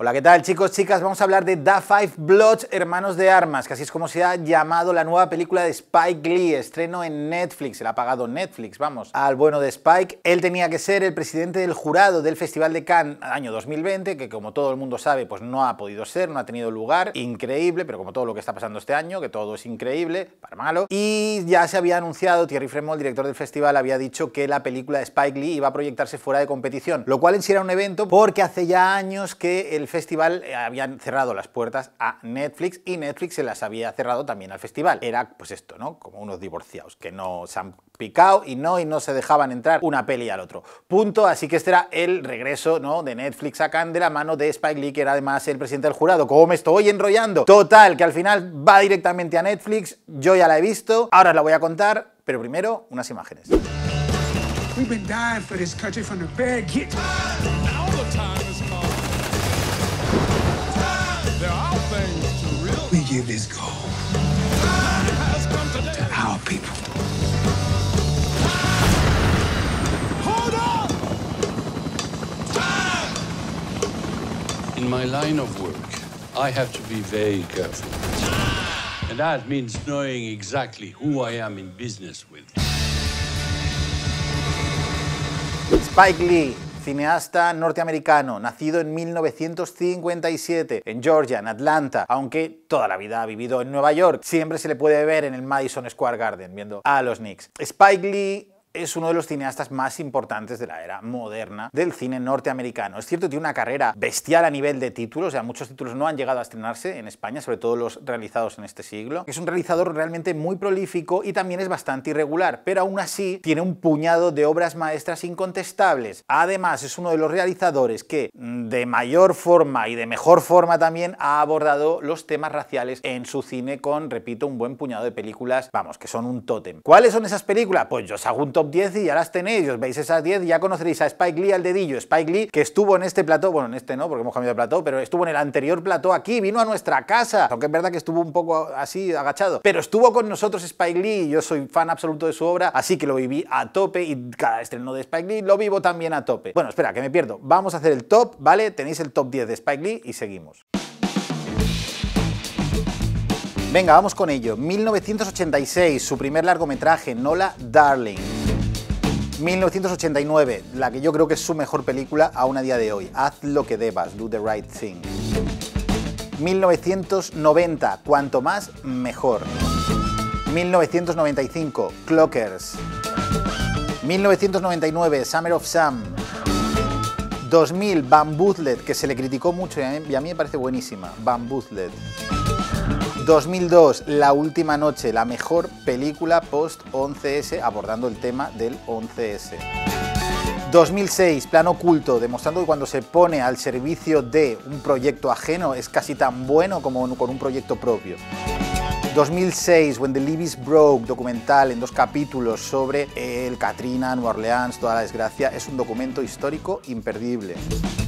Hola, ¿qué tal chicos, chicas? Vamos a hablar de Da Five Bloods, Hermanos de Armas, que así es como se ha llamado la nueva película de Spike Lee, estreno en Netflix, se la ha pagado Netflix, vamos, al bueno de Spike. Él tenía que ser el presidente del jurado del Festival de Cannes año 2020, que como todo el mundo sabe, pues no ha podido ser, no ha tenido lugar, increíble, pero como todo lo que está pasando este año, que todo es increíble, para malo. Y ya se había anunciado, Thierry Fremont, el director del festival, había dicho que la película de Spike Lee iba a proyectarse fuera de competición, lo cual en sí era un evento porque hace ya años que el festival eh, habían cerrado las puertas a Netflix y Netflix se las había cerrado también al festival. Era pues esto, ¿no? Como unos divorciados que no se han picado y no, y no se dejaban entrar una peli al otro. Punto, así que este era el regreso ¿no? de Netflix a Cannes de la mano de Spike Lee, que era además el presidente del jurado. ¿Cómo me estoy enrollando? Total, que al final va directamente a Netflix, yo ya la he visto, ahora la voy a contar, pero primero unas imágenes. give gold to our people. Hold on! In my line of work, I have to be very careful. And that means knowing exactly who I am in business with. Spike Lee, cineasta norteamericano, nacido en 1957 en Georgia, en Atlanta, aunque toda la vida ha vivido en Nueva York. Siempre se le puede ver en el Madison Square Garden viendo a los Knicks. Spike Lee es uno de los cineastas más importantes de la era moderna del cine norteamericano. Es cierto, tiene una carrera bestial a nivel de títulos, o sea, muchos títulos no han llegado a estrenarse en España, sobre todo los realizados en este siglo. Es un realizador realmente muy prolífico y también es bastante irregular, pero aún así tiene un puñado de obras maestras incontestables. Además, es uno de los realizadores que mm, de mayor forma y de mejor forma también ha abordado los temas raciales en su cine con, repito, un buen puñado de películas, vamos, que son un tótem. ¿Cuáles son esas películas? Pues yo os hago un 10 y ya las tenéis, os veis esas 10 y ya conoceréis a Spike Lee al dedillo. Spike Lee que estuvo en este plató, bueno, en este no, porque hemos cambiado de plató, pero estuvo en el anterior plató aquí, vino a nuestra casa, aunque es verdad que estuvo un poco así agachado, pero estuvo con nosotros Spike Lee y yo soy fan absoluto de su obra, así que lo viví a tope y cada estreno de Spike Lee lo vivo también a tope. Bueno, espera, que me pierdo. Vamos a hacer el top, ¿vale? Tenéis el top 10 de Spike Lee y seguimos. Venga, vamos con ello. 1986, su primer largometraje, Nola Darling. 1989, la que yo creo que es su mejor película aún a día de hoy. Haz lo que debas, do the right thing. 1990, cuanto más, mejor. 1995, Clockers. 1999, Summer of Sam. 2000, Van que se le criticó mucho y a mí, me parece buenísima, bamboozled. 2002, La Última Noche, la mejor película post-11S, abordando el tema del 11S. 2006, plan Oculto, demostrando que cuando se pone al servicio de un proyecto ajeno es casi tan bueno como con un proyecto propio. 2006, When the Levees Broke, documental en dos capítulos sobre el Katrina, Nueva Orleans, toda la desgracia, es un documento histórico imperdible.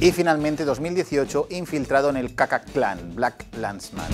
Y finalmente 2018, infiltrado en el Kaka Clan, Black Landsman.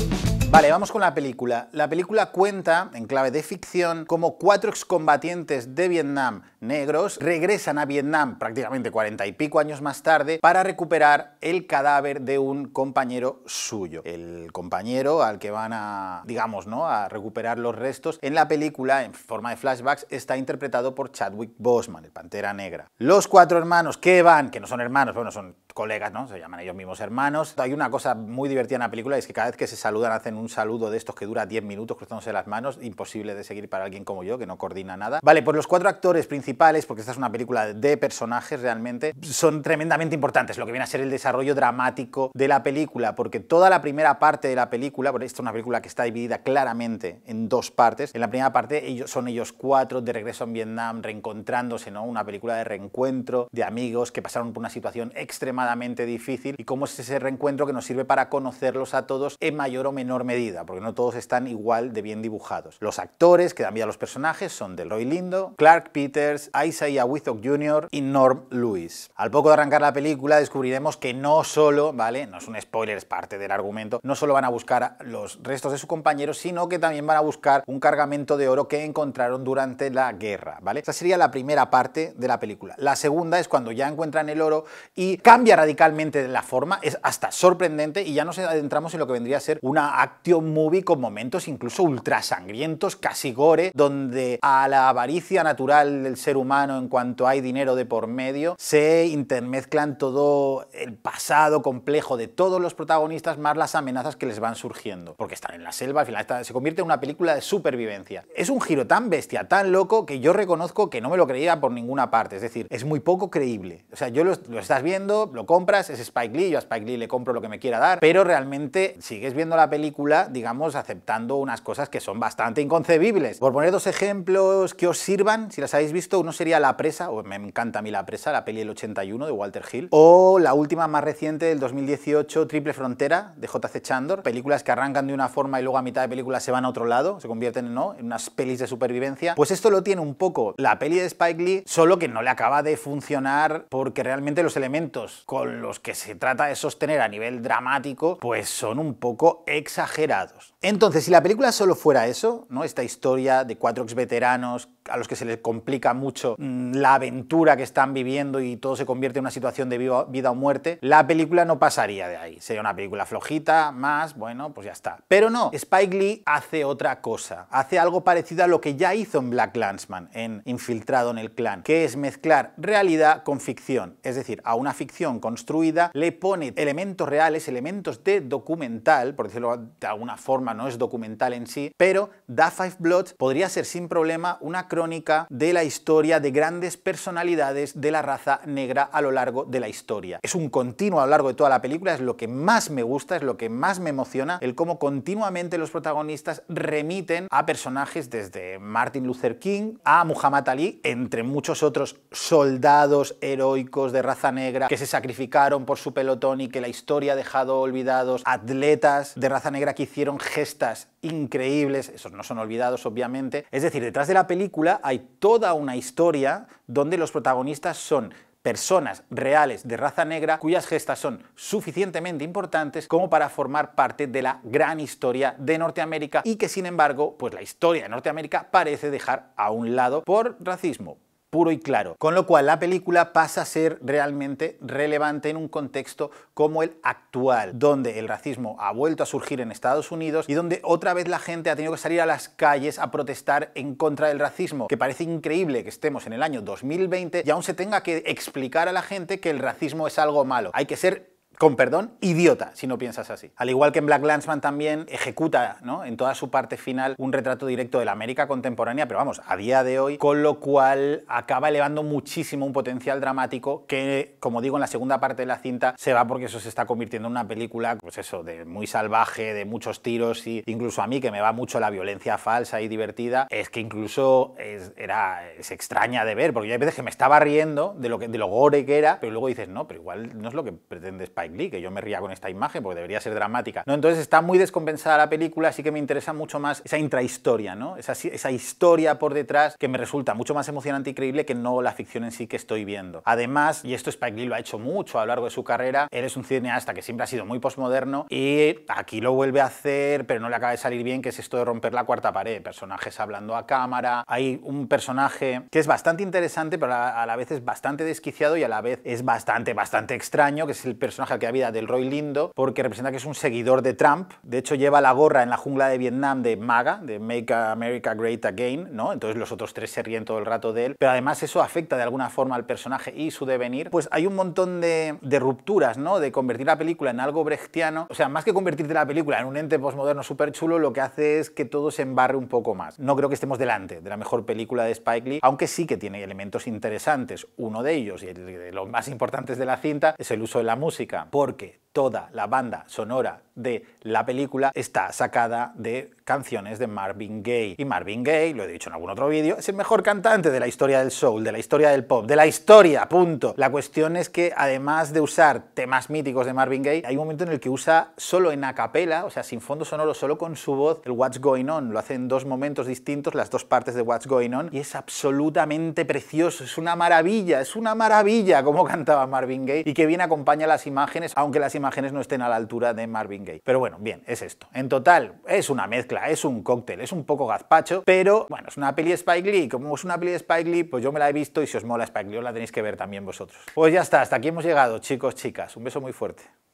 Vale, vamos con la película. La película cuenta, en clave de ficción, cómo cuatro excombatientes de Vietnam negros regresan a Vietnam prácticamente cuarenta y pico años más tarde para recuperar el cadáver de un compañero suyo. El compañero al que van a, digamos, ¿no? A recuperar los restos. En la película, en forma de flashbacks, está interpretado por Chadwick Bosman, el Pantera Negra. Los cuatro hermanos que van, que no son hermanos, bueno, son colegas, ¿no? Se llaman ellos mismos hermanos. Hay una cosa muy divertida en la película, es que cada vez que se saludan hacen un saludo de estos que dura 10 minutos cruzándose las manos, imposible de seguir para alguien como yo, que no coordina nada. Vale, pues los cuatro actores principales, porque esta es una película de personajes realmente, son tremendamente importantes, lo que viene a ser el desarrollo dramático de la película, porque toda la primera parte de la película, porque esta es una película que está dividida claramente en dos partes, en la primera parte ellos, son ellos cuatro de regreso en Vietnam, reencontrándose, ¿no? Una película de reencuentro, de amigos que pasaron por una situación extremada difícil y cómo es ese reencuentro que nos sirve para conocerlos a todos en mayor o menor medida, porque no todos están igual de bien dibujados. Los actores que dan vida a los personajes son Delroy Lindo, Clark Peters, Isaiah Withok Jr. y Norm Lewis. Al poco de arrancar la película descubriremos que no solo, ¿vale? No es un spoiler, es parte del argumento, no solo van a buscar los restos de su compañero, sino que también van a buscar un cargamento de oro que encontraron durante la guerra, ¿vale? Esa sería la primera parte de la película. La segunda es cuando ya encuentran el oro y cambian radicalmente de la forma, es hasta sorprendente y ya nos adentramos en lo que vendría a ser una action movie con momentos incluso ultra sangrientos, casi gore, donde a la avaricia natural del ser humano en cuanto hay dinero de por medio, se intermezclan todo el pasado complejo de todos los protagonistas más las amenazas que les van surgiendo, porque están en la selva, al final se convierte en una película de supervivencia. Es un giro tan bestia, tan loco, que yo reconozco que no me lo creía por ninguna parte, es decir, es muy poco creíble. O sea, yo lo, lo estás viendo, lo compras, es Spike Lee, yo a Spike Lee le compro lo que me quiera dar, pero realmente sigues viendo la película, digamos, aceptando unas cosas que son bastante inconcebibles. Por poner dos ejemplos que os sirvan, si las habéis visto, uno sería La Presa, o me encanta a mí La Presa, la peli del 81 de Walter Hill, o la última más reciente del 2018, Triple Frontera, de JC Chandor, películas que arrancan de una forma y luego a mitad de película se van a otro lado, se convierten en unas pelis de supervivencia, pues esto lo tiene un poco la peli de Spike Lee, solo que no le acaba de funcionar porque realmente los elementos con los que se trata de sostener a nivel dramático, pues son un poco exagerados. Entonces, si la película solo fuera eso, ¿no? Esta historia de cuatro ex veteranos a los que se les complica mucho mm, la aventura que están viviendo y todo se convierte en una situación de vida o muerte, la película no pasaría de ahí. Sería una película flojita, más, bueno, pues ya está. Pero no, Spike Lee hace otra cosa. Hace algo parecido a lo que ya hizo en Black Landsman, en Infiltrado en el Clan, que es mezclar realidad con ficción. Es decir, a una ficción construida le pone elementos reales, elementos de documental, por decirlo de alguna forma no es documental en sí, pero Da Five Bloods podría ser sin problema una crónica de la historia de grandes personalidades de la raza negra a lo largo de la historia. Es un continuo a lo largo de toda la película, es lo que más me gusta, es lo que más me emociona, el cómo continuamente los protagonistas remiten a personajes desde Martin Luther King a Muhammad Ali, entre muchos otros soldados heroicos de raza negra que se sacrificaron por su pelotón y que la historia ha dejado olvidados, atletas de raza negra que hicieron gestas increíbles, esos no son olvidados obviamente. Es decir, detrás de la película hay toda una historia donde los protagonistas son personas reales de raza negra cuyas gestas son suficientemente importantes como para formar parte de la gran historia de Norteamérica y que sin embargo pues la historia de Norteamérica parece dejar a un lado por racismo, puro y claro. Con lo cual la película pasa a ser realmente relevante en un contexto como el actual, donde el racismo ha vuelto a surgir en Estados Unidos y donde otra vez la gente ha tenido que salir a las calles a protestar en contra del racismo, que parece increíble que estemos en el año 2020 y aún se tenga que explicar a la gente que el racismo es algo malo. Hay que ser con perdón, idiota si no piensas así. Al igual que en Black Landsman también ejecuta ¿no? en toda su parte final un retrato directo de la América contemporánea, pero vamos, a día de hoy, con lo cual acaba elevando muchísimo un potencial dramático que, como digo, en la segunda parte de la cinta se va porque eso se está convirtiendo en una película, pues eso, de muy salvaje, de muchos tiros y incluso a mí que me va mucho la violencia falsa y divertida, es que incluso es, era, es extraña de ver, porque hay veces que me estaba riendo de lo, que, gore que era, pero luego dices, no, pero igual no es lo que pretendes para que yo me ría con esta imagen porque debería ser dramática. ¿no? Entonces está muy descompensada la película, así que me interesa mucho más esa intrahistoria, ¿no? esa, esa historia por detrás que me resulta mucho más emocionante y creíble que no la ficción en sí que estoy viendo. Además, y esto Spike Lee lo ha hecho mucho a lo largo de su carrera, él es un cineasta que siempre ha sido muy postmoderno y aquí lo vuelve a hacer, pero no le acaba de salir bien, que es esto de romper la cuarta pared, personajes hablando a cámara, hay un personaje que es bastante interesante, pero a la vez es bastante desquiciado y a la vez es bastante, bastante extraño, que es el personaje que había del Roy Lindo, porque representa que es un seguidor de Trump. De hecho, lleva la gorra en la jungla de Vietnam de MAGA, de Make America Great Again, ¿no? Entonces los otros tres se ríen todo el rato de él. Pero además eso afecta de alguna forma al personaje y su devenir. Pues hay un montón de, rupturas, ¿no? De convertir la película en algo brechtiano. O sea, más que convertirte la película en un ente postmoderno súper chulo, lo que hace es que todo se embarre un poco más. No creo que estemos delante de la mejor película de Spike Lee, aunque sí que tiene elementos interesantes. Uno de ellos, y de los más importantes de la cinta, es el uso de la música porque toda la banda sonora de la película está sacada de canciones de Marvin Gaye. Y Marvin Gaye, lo he dicho en algún otro vídeo, es el mejor cantante de la historia del soul, de la historia del pop, de la historia, punto. La cuestión es que además de usar temas míticos de Marvin Gaye, hay un momento en el que usa solo en acapela, o sea, sin fondo sonoro, solo con su voz, el What's Going On. Lo hace en dos momentos distintos, las dos partes de What's Going On, y es absolutamente precioso, es una maravilla, es una maravilla como cantaba Marvin Gaye y que bien acompaña las imágenes, aunque las imágenes no estén a la altura de Marvin Gaye. Pero bueno, bien, es esto. En total, es una mezcla, es un cóctel, es un poco gazpacho, pero bueno, es una peli Spike Lee. Como es una peli Spike Lee, pues yo me la he visto y si os mola Spike Lee, os la tenéis que ver también vosotros. Pues ya está, hasta aquí hemos llegado, chicos, chicas. Un beso muy fuerte.